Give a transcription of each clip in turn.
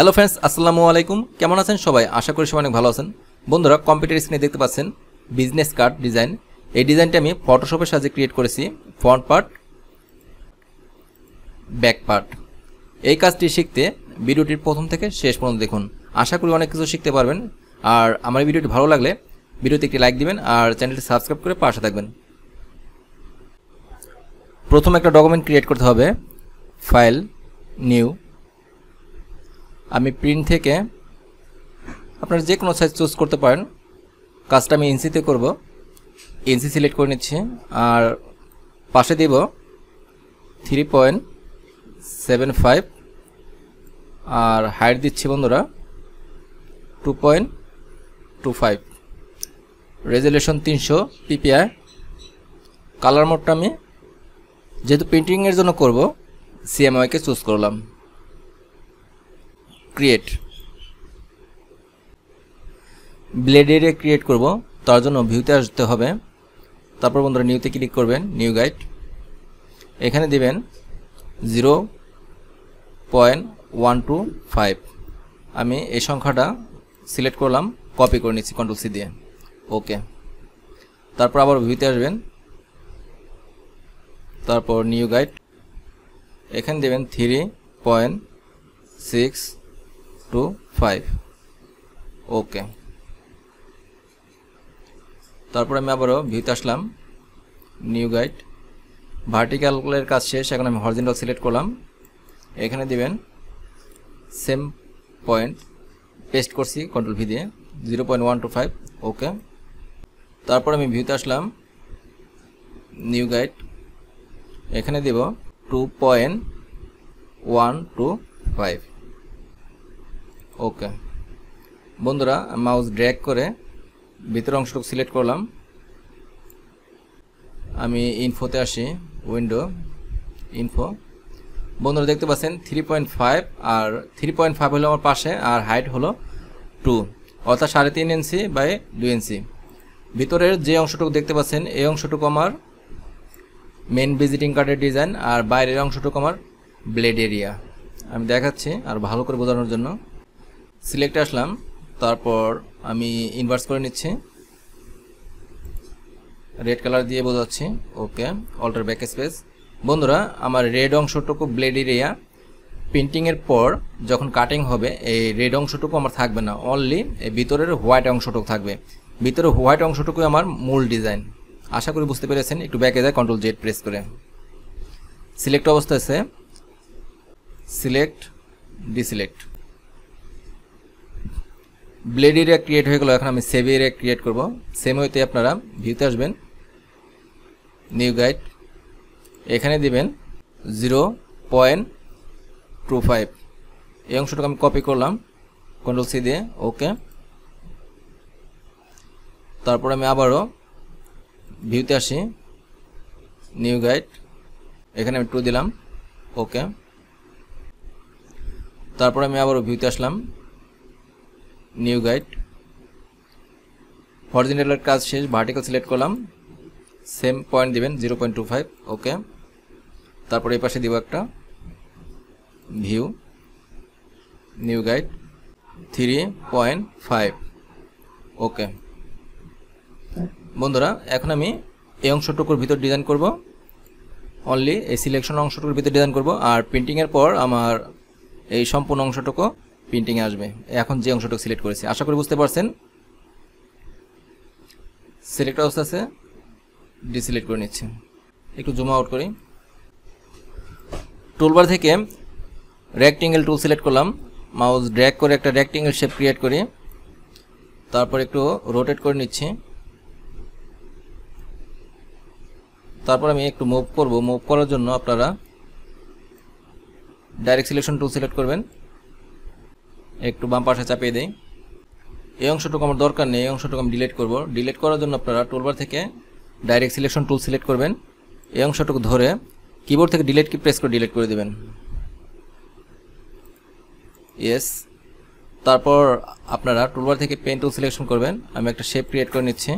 hello friends আসসালামু আলাইকুম কেমন আছেন সবাই আশা করি সবাই অনেক ভালো আছেন বন্ধুরা কম্পিউটার স্ক্রিনে দেখতে পাচ্ছেন বিজনেস কার্ড ডিজাইন এই ডিজাইনটা আমি ফটোশপের সাহায্যে ক্রিয়েট করেছি ফ্রন্ট পার্ট ব্যাক পার্ট এই কাজটি শিখতে ভিডিওটির প্রথম থেকে শেষ পর্যন্ত দেখুন আশা করি অনেক কিছু শিখতে পারবেন আর আমার ভিডিওটি ভালো লাগলে ভিডিওতে একটি লাইক দিবেন আর চ্যানেলটি সাবস্ক্রাইব করে পাশে থাকবেন প্রথম একটা ডকুমেন্ট ক্রিয়েট করতে হবে ফাইল নিউ আমি প্রিন্ট থেকে আপনারা যে কোনো সাইজ চুজ করতে পারেন কাজটা আমি এনসিতে করব এনসি সিলেক্ট করে নিচ্ছি আর পাশে দেব থ্রি পয়েন্ট সেভেন ফাইভ আর হাইট দিচ্ছি বন্ধুরা two point two five resolution তিনশো পিপিআই কালার মোডটা আমি যেহেতু প্রিন্টিংয়ের জন্য করব সিএমআইকে চুজ করলাম ক্রিয়েট ব্লেড এরিয়া ক্রিয়েট করব তার জন্য ভিউতে আসতে হবে তারপর বন্ধুরা নিউতে ক্লিক করবেন নিউ গাইড এখানে দিবেন zero point one two five আমি এই সংখ্যাটা সিলেক্ট করলাম কপি করে নিচ্ছি কন্ট্রোল সি দিয়ে ওকে তারপর আবার ভিউতে আসবেন তারপর নিউ গাইড এখানে দেবেন three point six two five okay তারপর আমি আবারও ভিউতে আসলাম নিউ গাইড ভার্টিক্যালের কাজ শেষ এখন আমি হরিজেন্টাল সিলেক্ট করলাম এখানে দিবেন সেম পয়েন্ট পেস্ট করছি কন্ট্রোল ভি দিয়ে zero point one two five okay তারপর আমি ভিউতে আসলাম নিউ গাইড এখানে দেব two point one two five okay বন্ধুরা মাউস ড্র্যাগ করে ভিতরের অংশটুকু সিলেক্ট করলাম আমি ইনফোতে আসি উইন্ডো ইনফো বন্ধুরা দেখতে পাচ্ছেন থ্রি পয়েন্ট ফাইভ আর থ্রি পয়েন্ট ফাইভ হলো আমার পাশে আর হাইট হলো টু অর্থাৎ সাড়ে তিন ইঞ্চি বাই দুই ইঞ্চি ভিতরের যে অংশটুকু দেখতে পাচ্ছেন এই অংশটুকু আমার মেন ভিজিটিং কার্ডের ডিজাইন আর বাইরের অংশটুকু আমার ব্লেড এরিয়া আমি দেখাচ্ছি আর ভালো করে বোঝানোর জন্য সিলেক্ট আসলাম তারপর আমি ইনভার্স করে নিচ্ছি রেড কালার দিয়ে বোঝাচ্ছি ওকে অল্টার ব্যাক স্পেস বন্ধুরা আমার রেড অংশটুকু ব্লেড এরিয়া প্রিন্টিংয়ের পর যখন কাটিং হবে এই রেড অংশটুকু আমার থাকবে না অনলি এই ভিতরের হোয়াইট অংশটুকু থাকবে ভিতরে হোয়াইট অংশটুকুই আমার মূল ডিজাইন আশা করি বুঝতে পেরেছেন একটু ব্যাকে যায় কন্ট্রোল জেড প্রেস করে সিলেক্ট অবস্থা আছে select deselect bleed area create হয়ে গেল এখন আমি সেভ এরিয়া ক্রিয়েট করব সেম ওয়েতে আপনারা ভিউতে আসবেন নিউ গাইড এখানে দিবেন জিরো পয়েন্ট টু ফাইভ এই অংশটাকে আমি কপি করলাম কন্ট্রোল সি দিয়ে ওকে তারপর আমি আবারও ভিউতে আসি নিউ গাইড এখানে আমি টু দিলাম ওকে তারপর আমি আবারও ভিউতে আসলাম নিউ গাইড হরিজিনালের কাজ শেষ ভার্টিক্যাল সিলেক্ট করলাম সেম পয়েন্ট দিবেন zero point two five okay তারপরে এই পাশে দিব একটা view new guide three point five okay বন্ধুরা এখন আমি এই অংশটুকুর ভিতর ডিজাইন করব অনলি এই সিলেকশন অংশটুকুর ভিতর ডিজাইন করব আর প্রিন্টিংয়ের পর আমার এই সম্পূর্ণ অংশটুকু প্রিন্টিং আসবে এখন যে অংশটুকু সিলেক্ট করেছি আশা করি বুঝতে পারছেন সিলেক্ট অবস্থা আছে ডিসিলেক্ট করে নিচ্ছি একটু জুম আউট করি টুলবার থেকে রেক্টেঙ্গেল টুল সিলেক্ট করলাম মাউস ড্র্যাগ করে একটা রেক্টেঙ্গেল শেপ ক্রিয়েট করি তারপর একটু রোটেট করে নিচ্ছি তারপর আমি একটু মুভ করব মুভ করার জন্য আপনারা ডাইরেক্ট সিলেকশন টুল সিলেক্ট করবেন একটু বাম পাশে চাপিয়ে দেই এই অংশটুকু আমার দরকার নেই এই অংশটুকু আমি ডিলিট করব ডিলিট করার জন্য আপনারা টুলবার থেকে ডাইরেক্ট সিলেকশন টুল সিলেক্ট করবেন এই অংশটুকু ধরে কিবোর্ড থেকে ডিলিট কি প্রেস করে ডিলিট করে দেবেন ইয়েস তারপর আপনারা টুলবার থেকে পেন টুল সিলেকশন করবেন আমি একটা শেপ ক্রিয়েট করে নিচ্ছি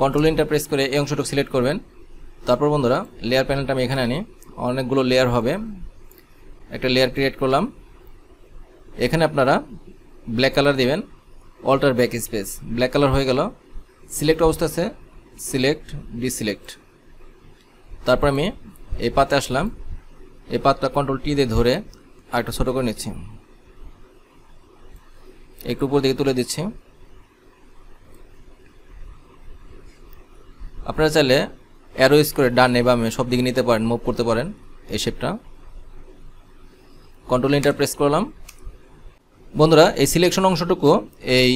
কন্ট্রোল ইন্টার প্রেস করে এই অংশটুকু সিলেক্ট করবেন তারপর বন্ধুরা লেয়ার প্যানেলটা আমি এখানে আনি অনেকগুলো লেয়ার হবে একটা লেয়ার ক্রিয়েট করলাম এখানে আপনারা ব্ল্যাক কালার দিবেন alter backspace black colour হয়ে গেল সিলেক্ট অবস্থা আছে সিলেক্ট ডিসিলেক্ট তারপর আমি এই পাতে আসলাম এই পাতটা কন্ট্রোল টি দিয়ে ধরে আর একটা ছোটো করে নিচ্ছি একটু উপর দিকে তুলে দিচ্ছি আপনারা চাইলে অ্যারো ইউজ করে ডানে বামে সব দিকে নিতে পারেন মুভ করতে পারেন এই শেপটা কন্ট্রোল ইন্টার প্রেস করলাম বন্ধুরা এই সিলেকশন অংশটুকু এই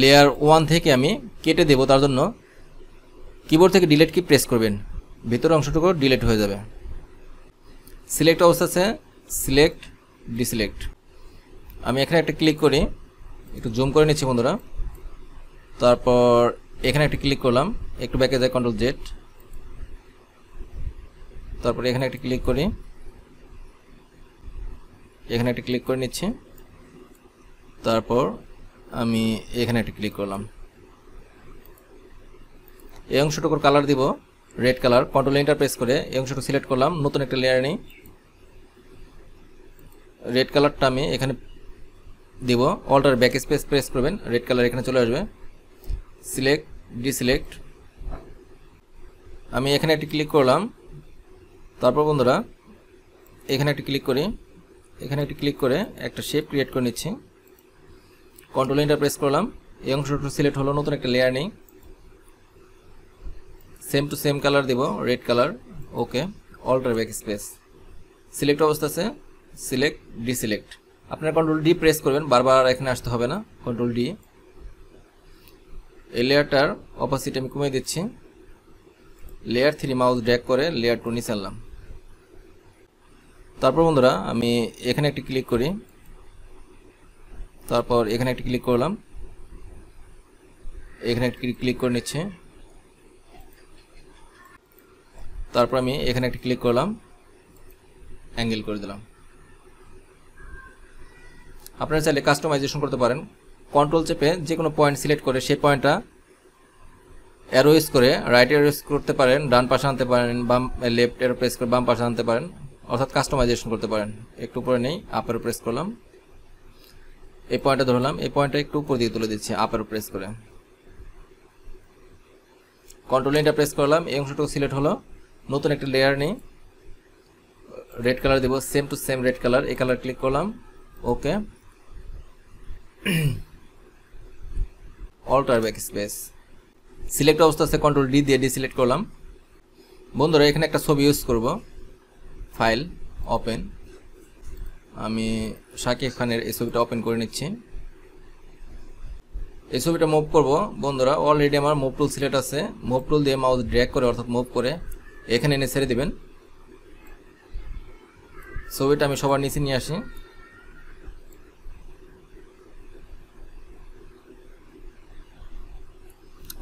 লেয়ার ওয়ান থেকে আমি কেটে দেব তার জন্য কিবোর্ড থেকে ডিলেট কি প্রেস করবেন ভিতরের অংশটুকু ডিলেট হয়ে যাবে সিলেক্ট অবস্থা আছে সিলেক্ট ডিসিলেক্ট আমি এখানে একটা ক্লিক করি একটু জুম করে নিচ্ছি বন্ধুরা তারপর এখানে একটা ক্লিক করলাম একটু ব্যাকে যায় কন্ট্রোল জেট তারপর এখানে একটা ক্লিক করি এখানে একটা ক্লিক করে নিচ্ছি তারপর আমি এখানে একটা ক্লিক করলাম এই অংশটুকুর কালার দিব red colour control enter press করে এই অংশটুকু সিলেক্ট করলাম নতুন একটা লেয়ার নিই রেড কালারটা আমি এখানে দিব অল্টার ব্যাক স্পেস প্রেস করবেন রেড কালার এখানে চলে আসবে সিলেক্ট ডিসিলেক্ট আমি এখানে একটি ক্লিক করলাম তারপর বন্ধুরা এখানে একটি ক্লিক করি এখানে একটি ক্লিক করে একটা শেপ ক্রিয়েট করে নিচ্ছি কন্ট্রোল ইন্টার প্রেস করলাম এই অংশটুকু সিলেক্ট হলো নতুন একটা লেয়ার নেই সেম টু সেম কালার দেব red colour okay alter backspace select অবস্থা আছে সিলেক্ট ডিসিলেক্ট আপনার কন্ট্রোল ডি প্রেস করবেন বারবার এখানে আসতে হবে না কন্ট্রোল ডি এই লেয়ারটার অপোসিট আমি কমিয়ে দিচ্ছি লেয়ার থ্রি মাউস ড্র্যাগ করে লেয়ার টু নিচে আনলাম তারপর বন্ধুরা আমি এখানে একটি ক্লিক করি তারপর এখানে একটি ক্লিক করলাম এখানে একটি ক্লিক করে নিচ্ছে তারপর আমি এখানে একটি ক্লিক করলাম অ্যাঙ্গেল করে দিলাম আপনারা চাইলে কাস্টমাইজেশন করতে পারেন কন্ট্রোল চেপে যে কোনো পয়েন্ট সিলেক্ট করে সেই পয়েন্টটা অ্যারো ইউজ করে রাইট অ্যারো ইউজ করতে পারেন ডান পাশে আনতে পারেন বাম লেফট অ্যারো প্রেস করে বাম পাশে আনতে পারেন অর্থাৎ কাস্টমাইজেশন করতে পারেন একটু উপরে নেই আপের প্রেস করলাম এই পয়েন্টটা ধরলাম এই পয়েন্টটা একটু উপর দিকে তুলে দিচ্ছি আপের প্রেস করে কন্ট্রোল এটা প্রেস করলাম এই অংশটুকু সিলেক্ট হলো নতুন একটা লেয়ার নেই রেড কালার দেবো same to same red colour এই কালার ক্লিক করলাম okay alter backspace select অবস্থা আছে কন্ট্রোল ডি দিয়ে ডিসিলেক্ট করলাম বন্ধুরা এখানে একটা ছবি ইউজ করবো ফাইল ওপেন আমি শাকিব খানের এই ছবিটা ওপেন করে নিচ্ছি এই ছবিটা মুভ করব বন্ধুরা অলরেডি আমার মুভ টুল সিলেক্ট আছে মুভ টুল দিয়ে মাউস ড্র্যাক করে অর্থাৎ মুভ করে এখানে এনে ছেড়ে দিবেন ছবিটা আমি সবার নিচে নিয়ে আসি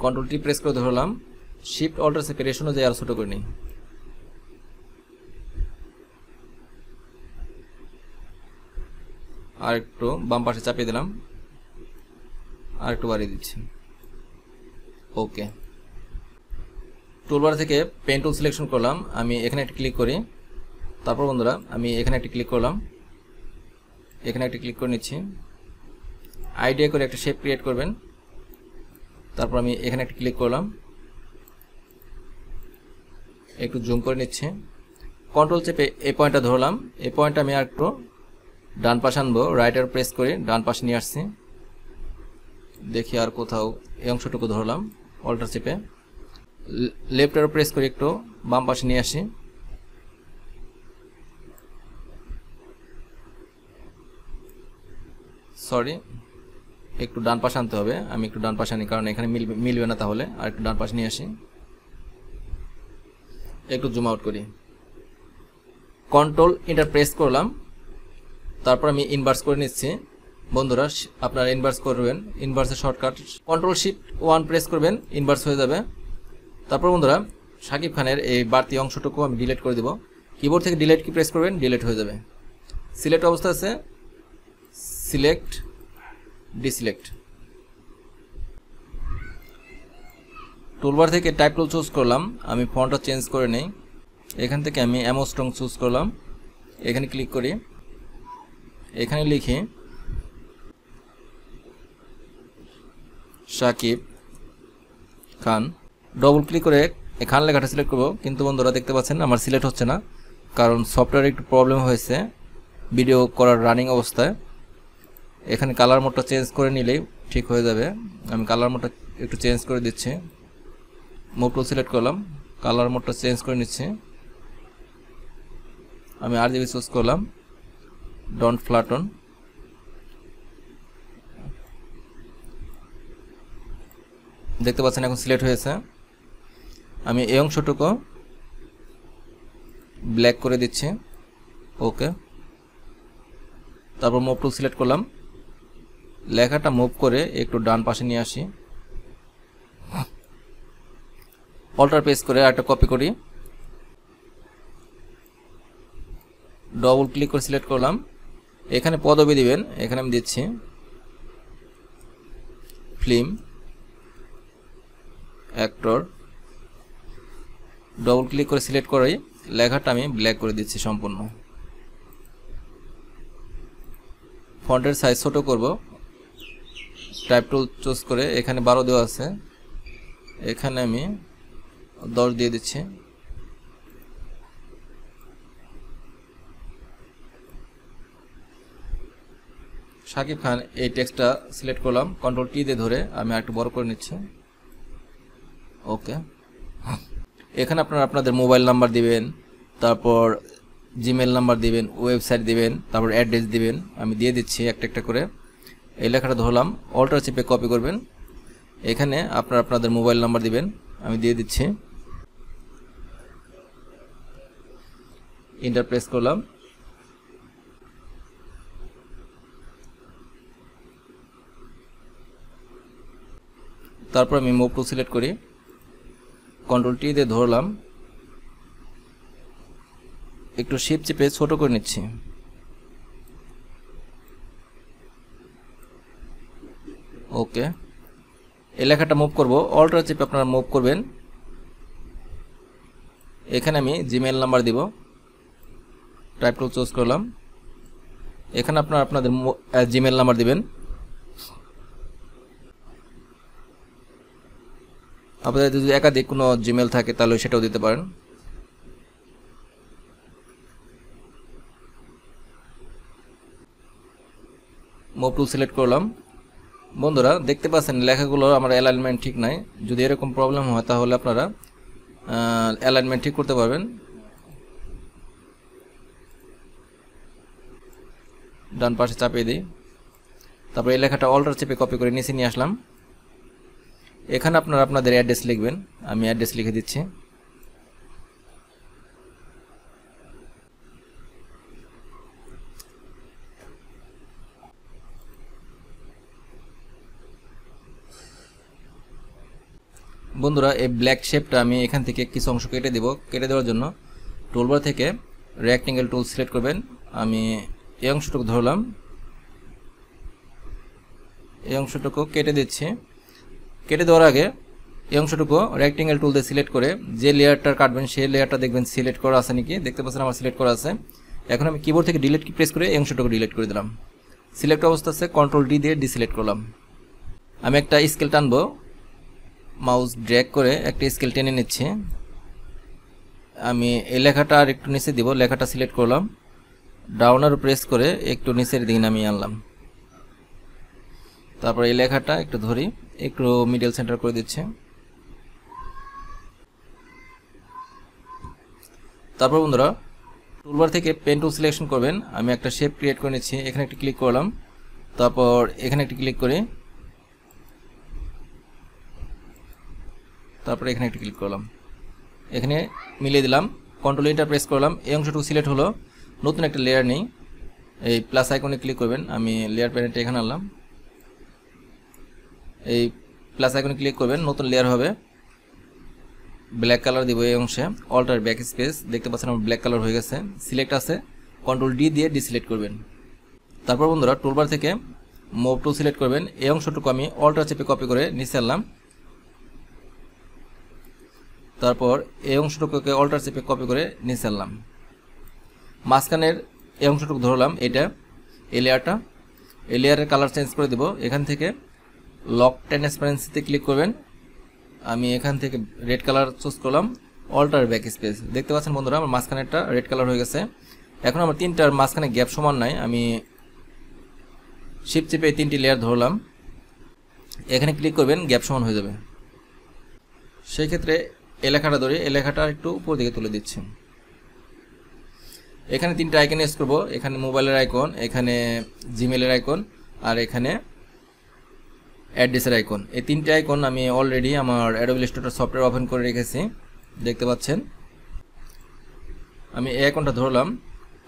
কন্ট্রোলটি প্রেস করে ধরলাম শিফট অল্টার সেপারেশনও যাই অনুযায়ী আর ছোটো করে নিই আর একটু বাম পাশে চাপিয়ে দিলাম আর একটু বাড়িয়ে দিচ্ছি ওকে টুলবার থেকে পেন টুল সিলেকশন করলাম আমি এখানে একটি ক্লিক করি তারপর বন্ধুরা আমি এখানে একটি ক্লিক করলাম এখানে একটি ক্লিক করে নিচ্ছি আইডিয়া করে একটা শেপ ক্রিয়েট করবেন তারপর আমি এখানে একটি ক্লিক করলাম একটু জুম করে নিচ্ছি কন্ট্রোল চেপে এই পয়েন্টটা ধরলাম এই পয়েন্টটা আমি আর একটু ডান পাশ আনবো রাইটার প্রেস করে ডান পাশ নিয়ে আসছি দেখি আর কোথাও এই অংশটুকু ধরলাম অল্টার চেপে লেফটার প্রেস করে একটু বাম পাশে নিয়ে আসি সরি একটু ডান পাশ আনতে হবে আমি একটু ডান পাশ আনি কারণ এখানে মিলবে মিলবে না তাহলে আর একটু ডান পাশ নিয়ে আসি একটু জুম আউট করি কন্ট্রোল এটা প্রেস করলাম তারপর আমি ইনভার্স করে নিচ্ছি বন্ধুরা আপনারা ইনভার্স করবেন ইনভার্সের shortcut control shift one press করবেন ইনভার্স হয়ে যাবে তারপর বন্ধুরা সাকিব খানের এই বাড়তি অংশটুকু আমি ডিলেট করে দেব কিবোর্ড থেকে ডিলেট কি প্রেস করবেন ডিলেট হয়ে যাবে সিলেক্ট অবস্থা আছে সিলেক্ট ডিসিলেক্ট টুলবার থেকে টাইপ টুল চুজ করলাম আমি ফন্টটা চেঞ্জ করে নেই এখান থেকে আমি অ্যামোস্ট্রং চুজ করলাম এখানে ক্লিক করি এখানে লিখে সাকিব খান ডবল ক্লিক করে এখানে লেখাটা সিলেক্ট করবো কিন্তু বন্ধুরা দেখতে পাচ্ছেন আমার সিলেক্ট হচ্ছে না কারণ সফটওয়্যার একটু প্রবলেম হয়েছে ভিডিও করার রানিং অবস্থায় এখানে কালার মোডটা চেঞ্জ করে নিলেই ঠিক হয়ে যাবে আমি কালার মোডটা একটু চেঞ্জ করে দিচ্ছি মোডটা সিলেক্ট করলাম কালার মোডটা চেঞ্জ করে নিচ্ছি আমি আর জিবি চুজ করলাম ডন ফ্লাটন দেখতে পাচ্ছেন এখন সিলেক্ট হয়েছে আমি এই অংশটুকু ব্ল্যাক করে দিচ্ছি ওকে তারপর মুভ টু সিলেক্ট করলাম লেখাটা মুভ করে একটু ডান পাশে নিয়ে আসি অল্টার পেস করে একটা কপি করি ডবল ক্লিক করে সিলেক্ট করলাম এখানে পদবি দিবেন এখানে আমি দিচ্ছি ফিল্ম অ্যাক্টর ডবল ক্লিক করে সিলেক্ট করে লেখাটা আমি ব্ল্যাক করে দিচ্ছি সম্পূর্ণ ফন্টের সাইজ ছোটো করব টাইপ টুল চুজ করে এখানে বারো দেওয়া আছে এখানে আমি দশ দিয়ে দিচ্ছি সাকিব খান এই টেক্সটটা সিলেক্ট করলাম কন্ট্রোল টি দিয়ে ধরে আমি একটু বড় করে নিচ্ছি ওকে এখানে আপনারা আপনাদের মোবাইল নাম্বার দিবেন তারপর জিমেল নাম্বার দিবেন ওয়েবসাইট দিবেন তারপর অ্যাড্রেস দিবেন আমি দিয়ে দিচ্ছি একটা একটা করে এই লেখাটা ধরলাম অল্টার চেপে কপি করবেন এখানে আপনারা আপনাদের মোবাইল নাম্বার দিবেন আমি দিয়ে দিচ্ছি ইন্টারপ্রেস করলাম তারপর আমি মুভ টু সিলেক্ট করি কন্ট্রোল টি দিয়ে ধরলাম একটু শিপ চেপে ছোট করে নিচ্ছি ওকে এই লেখাটা মুভ করব অল্টার চেপে আপনারা মুভ করবেন এখানে আমি জিমেল নাম্বার দিব টাইপ টুল চুজ করলাম এখানে আপনারা আপনাদের জিমেল নাম্বার দিবেন আপনাদের যদি একাধিক কোনো জিমেল থাকে তাহলে সেটাও দিতে পারেন মপটুল সিলেক্ট করলাম বন্ধুরা দেখতে পাচ্ছেন লেখাগুলো আমার অ্যালাইনমেন্ট ঠিক নাই যদি এরকম প্রবলেম হয় তাহলে আপনারা অ্যালাইনমেন্ট ঠিক করতে পারবেন ডান পাশে চাপিয়ে দিই তারপর এই লেখাটা অল্টার চেপে কপি করে নিচে নিয়ে আসলাম এখানে আপনারা আপনাদের অ্যাড্রেস লিখবেন আমি অ্যাড্রেস লিখে দিচ্ছি বন্ধুরা এই ব্ল্যাক শেপটা আমি এখান থেকে কিছু অংশ কেটে দেব কেটে দেওয়ার জন্য টুলবার থেকে রেক্টেঙ্গেল টুল সিলেক্ট করবেন আমি এই অংশটুকু ধরলাম এই অংশটুকু কেটে দিচ্ছি কেটে দেওয়ার আগে এই অংশটুকু রেক্টেঙ্গেল টুল দিয়ে সিলেক্ট করে যে লেয়ারটা কাটবেন সেই লেয়ারটা দেখবেন সিলেক্ট করা আছে নাকি দেখতে পাচ্ছেন আমার সিলেক্ট করা আছে এখন আমি কিবোর্ড থেকে ডিলেট কি প্রেস করে এই অংশটুকু ডিলেট করে দিলাম সিলেক্ট অবস্থা আছে কন্ট্রোল ডি দিয়ে ডিসিলেক্ট করলাম আমি একটা স্কেল টানবো মাউস ড্র্যাগ করে একটা স্কেল টেনে নিচ্ছি আমি এই লেখাটা আর একটু নিচে দিব লেখাটা সিলেক্ট করলাম ডাউনার প্রেস করে একটু নিচের দিকে নামিয়ে আনলাম তারপর এই লেখাটা একটু ধরি একটু মিডল সেন্টার করে দিচ্ছে তারপর বন্ধুরা টুলবার থেকে পেন টুল সিলেকশন করবেন আমি একটা শেপ ক্রিয়েট করে নিচ্ছি এখানে একটি ক্লিক করলাম তারপর এখানে একটি ক্লিক করে তারপরে এখানে একটি ক্লিক করলাম এখানে মিলিয়ে দিলাম কন্ট্রোল ইন্টার প্রেস করলাম এই অংশটুকু সিলেক্ট হলো নতুন একটা লেয়ার নেই এই প্লাস আইকনে ক্লিক করবেন আমি লেয়ার প্যানেলটা এখানে আনলাম এই প্লাস আইকনে ক্লিক করবেন নতুন লেয়ার হবে ব্ল্যাক কালার দিব এই অংশে অল্টার ব্যাক স্পেস দেখতে পাচ্ছেন আমার ব্ল্যাক কালার হয়ে গেছে সিলেক্ট আছে কন্ট্রোল ডি দিয়ে ডিসিলেক্ট করবেন তারপর বন্ধুরা টুলবার থেকে মোভ টু সিলেক্ট করবেন এই অংশটুকু আমি অল্টার চেপে কপি করে নিচে আনলাম তারপর এই অংশটুকুকে অল্টার চেপে কপি করে নিচে আনলাম মাঝখানের এই অংশটুকু ধরলাম এটা এই লেয়ারটা এই লেয়ারের কালার চেঞ্জ করে দেব এখান থেকে লক ট্রান্সপারেন্সিতে ক্লিক করবেন আমি এখান থেকে রেড কালার চুজ করলাম অল্টার ব্যাক স্পেস দেখতে পাচ্ছেন বন্ধুরা আমার মাঝখানে একটা রেড কালার হয়ে গেছে এখন আমার তিনটার মাঝখানে গ্যাপ সমান নাই আমি শিপ চেপে তিনটি লেয়ার ধরলাম এখানে ক্লিক করবেন গ্যাপ সমান হয়ে যাবে সেই ক্ষেত্রে এলাকাটা ধরে এলাকাটা একটু উপর দিকে তুলে দিচ্ছি এখানে তিনটা আইকন ইউজ করবো এখানে মোবাইলের আইকন এখানে জিমেলের আইকন আর এখানে অ্যাড্রেসের আইকন এই তিনটে আইকন আমি অলরেডি আমার অ্যাডোবিল স্টোরটা সফটওয়্যার ওপেন করে রেখেছি দেখতে পাচ্ছেন আমি এই আইকনটা ধরলাম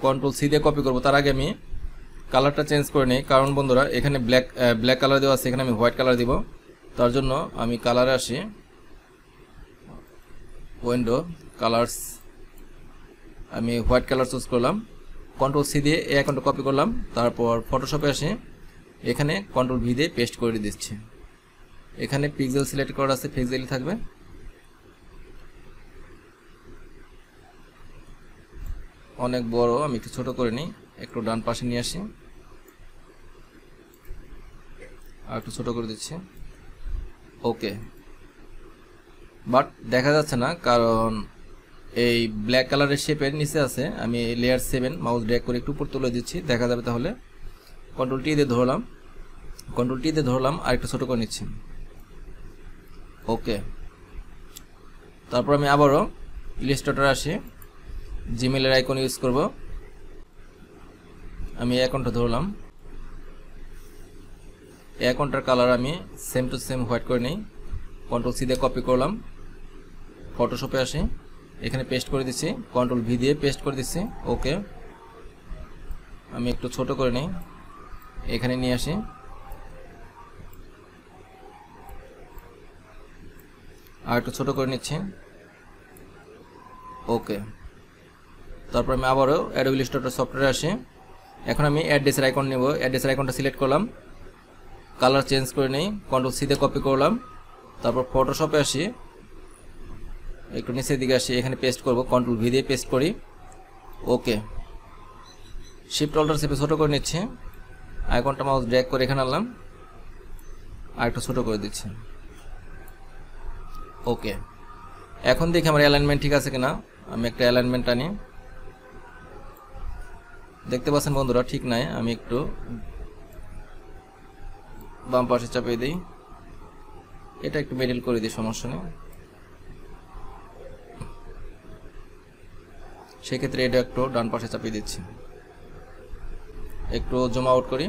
কন্ট্রোল সি দিয়ে কপি করব তার আগে আমি কালারটা চেঞ্জ করে নিই কারণ বন্ধুরা এখানে ব্ল্যাক ব্ল্যাক কালার দেওয়া আছে এখানে আমি হোয়াইট কালার দিব তার জন্য আমি কালারে আসি উইন্ডো কালার্স আমি হোয়াইট কালার চুজ করলাম কন্ট্রোল সি দিয়ে এই অ্যাকাউন্টটা কপি করলাম তারপর ফটোশপে আসি এখানে কন্ট্রোল ভি দিয়ে পেস্ট করে দিচ্ছি এখানে পিক্সেল সিলেক্ট করা আছে পিক্সেলই থাকবে অনেক বড় আমি একটু ছোট করে নিই একটু ডান পাশে নিয়ে আসি আর একটু ছোট করে দিচ্ছি ওকে বাট দেখা যাচ্ছে না কারণ এই ব্ল্যাক কালারের শেপের নিচে আছে আমি লেয়ার সেভেন মাউস ড্র্যাগ করে একটু উপর তুলে দিচ্ছি দেখা যাবে তাহলে কন্ট্রোলটি দিয়ে ধরলাম কন্ট্রোল টিতে ধরলাম আর একটা ছোটো করে নিচ্ছি ওকে তারপর আমি আবারও ইলিস্ট্রেটর আসি জিমেলের আইকন ইউজ করব আমি এই অ্যাকাউন্টটা ধরলাম এই অ্যাকাউন্টটার কালার আমি সেম টু সেম হোয়াইট করে নিই কন্ট্রোল সি দিয়ে কপি করলাম ফটোশপে আসি এখানে পেস্ট করে দিচ্ছি কন্ট্রোল ভি দিয়ে পেস্ট করে দিচ্ছি ওকে আমি একটু ছোট করে নিই এখানে নিয়ে আসি আর একটু ছোটো করে নিচ্ছি ওকে তারপর আমি আবারও অ্যাডোব ইলিস্ট্রেটর সফটওয়্যারে আসি এখন আমি অ্যাড্রেসের আইকন নেব অ্যাড্রেসের আইকনটা সিলেক্ট করলাম কালার চেঞ্জ করে নিই কন্ট্রোল সিতে কপি করলাম তারপর ফটোশপে আসি একটু নিচের দিকে আসি এখানে পেস্ট করব কন্ট্রোল ভি দিয়ে পেস্ট করি ওকে শিফট অল্টার সেপে ছোটো করে নিচ্ছে আইকনটা মাউস ড্র্যাগ করে এখানে আনলাম আর একটু ছোটো করে দিচ্ছি ওকে এখন দেখি আমার অ্যালাইনমেন্ট ঠিক আছে কিনা আমি একটা অ্যালাইনমেন্ট আনি দেখতে পাচ্ছেন বন্ধুরা ঠিক নাই আমি একটু বাম পাশে চাপিয়ে দিই এটা একটু মেডেল করে দিই সমস্যা নেই সেক্ষেত্রে এটা একটু ডান পাশে চাপিয়ে দিচ্ছি একটু জমা আউট করি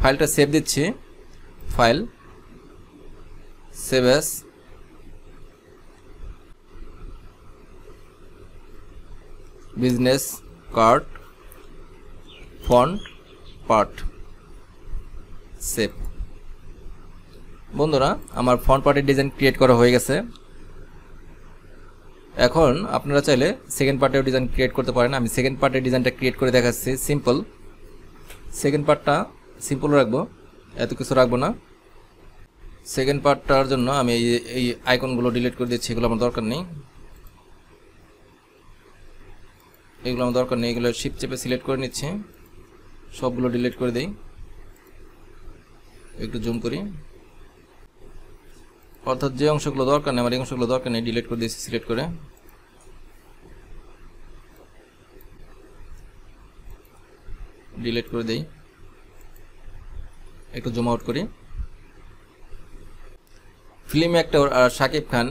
ফাইলটা সেভ দিচ্ছি file save as business card front part save বন্ধুরা আমার ফন্ট পার্টের ডিজাইন ক্রিয়েট করা হয়ে গেছে এখন আপনারা চাইলে সেকেন্ড পার্টেও ডিজাইন ক্রিয়েট করতে পারেন আমি সেকেন্ড পার্টের ডিজাইনটা ক্রিয়েট করে দেখাচ্ছি সিম্পল সেকেন্ড পার্টটা সিম্পল রাখবো এত কিছু রাখবো না সেকেন্ড পার্টটার জন্য আমি এই এই আইকনগুলো ডিলিট করে দিচ্ছি এগুলো আমার দরকার নেই এগুলো আমার দরকার নেই এগুলো শিপ চেপে সিলেক্ট করে নিচ্ছি সবগুলো ডিলিট করে দিই একটু জুম করি অর্থাৎ যে অংশগুলো দরকার নেই আমার এই অংশগুলো দরকার নেই ডিলিট করে দিয়েছি সিলেক্ট করে ডিলিট করে দেই একটু জুম আউট করি ফিল্ম অ্যাক্টর আর শাকিব খান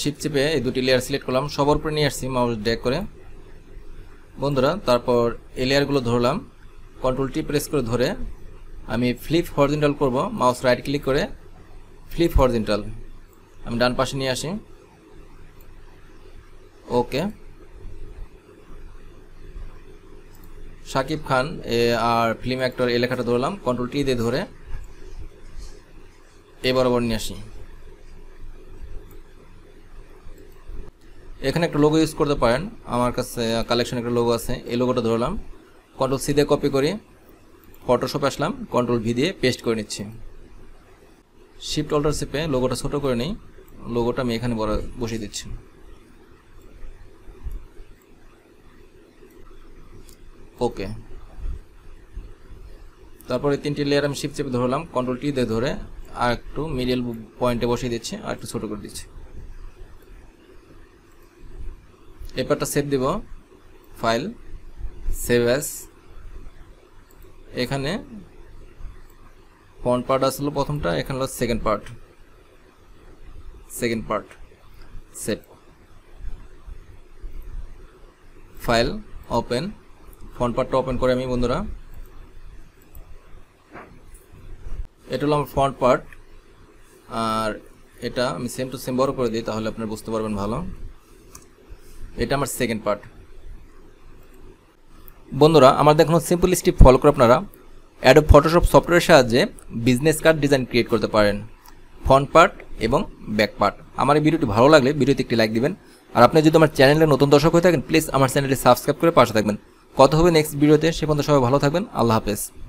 শিপ চেপে এই দুটি লেয়ার সিলেক্ট করলাম সবার উপরে নিয়ে আসছি মাউস ড্যাক করে বন্ধুরা তারপর এ লেয়ারগুলো ধরলাম কন্ট্রোলটি প্রেস করে ধরে আমি ফ্লিপ হরজেন্টাল করব মাউস রাইট ক্লিক করে ফ্লিপ হরজেন্টাল আমি ডান পাশে নিয়ে আসি ওকে শাকিব খান আর ফিল্ম অ্যাক্টর এলাকাটা ধরলাম কন্ট্রোল টি দিয়ে ধরে এ বরাবর নিয়ে আসি এখানে একটা লোগো ইউজ করতে পারেন আমার কাছে কালেকশন একটা লোগো আছে এই লোগোটা ধরলাম কন্ট্রোল সি দিয়ে কপি করি ফটোশপে আসলাম কন্ট্রোল ভি দিয়ে পেস্ট করে নিচ্ছি শিফট অল্টার শিপে লোগোটা ছোটো করে নিই লোগোটা আমি এখানে বড় বসিয়ে দিচ্ছি ওকে তারপরে তিনটি লেয়ার আমি শিফট চেপে ধরলাম কন্ট্রোল টি দিয়ে ধরে আর একটু মিডিয়াল পয়েন্টে বসিয়ে দিচ্ছি আর একটু ছোটো করে দিচ্ছি এরপরটা সেভ দিব ফাইল সেভ অ্যাস এখানে ফ্রন্ট পার্ট আসলো প্রথমটা এখানে হলো second part second part save file open front পার্টটা ওপেন করে আমি বন্ধুরা এটা হলো আমার ফ্রন্ট পার্ট আর এটা আমি সেম টু সেম বড় করে দিই তাহলে আপনারা বুঝতে পারবেন ভালো এটা আমার সেকেন্ড পার্ট বন্ধুরা আমার দেখুন সিম্পল স্টেপ ফলো করে আপনারা অ্যাডো ফটোশপ সফটওয়্যারের সাহায্যে বিজনেস কার্ড ডিজাইন ক্রিয়েট করতে পারেন ফ্রন্ট পার্ট এবং ব্যাক পার্ট আমার এই ভিডিওটি ভালো লাগলে ভিডিওতে একটি লাইক দিবেন আর আপনি যদি আমার চ্যানেলে নতুন দর্শক হয়ে থাকেন প্লিজ আমার চ্যানেলটি সাবস্ক্রাইব করে পাশে থাকবেন কত হবে নেক্সট ভিডিওতে সে পর্যন্ত সবাই ভালো থাকবেন আল্লাহ হাফেজ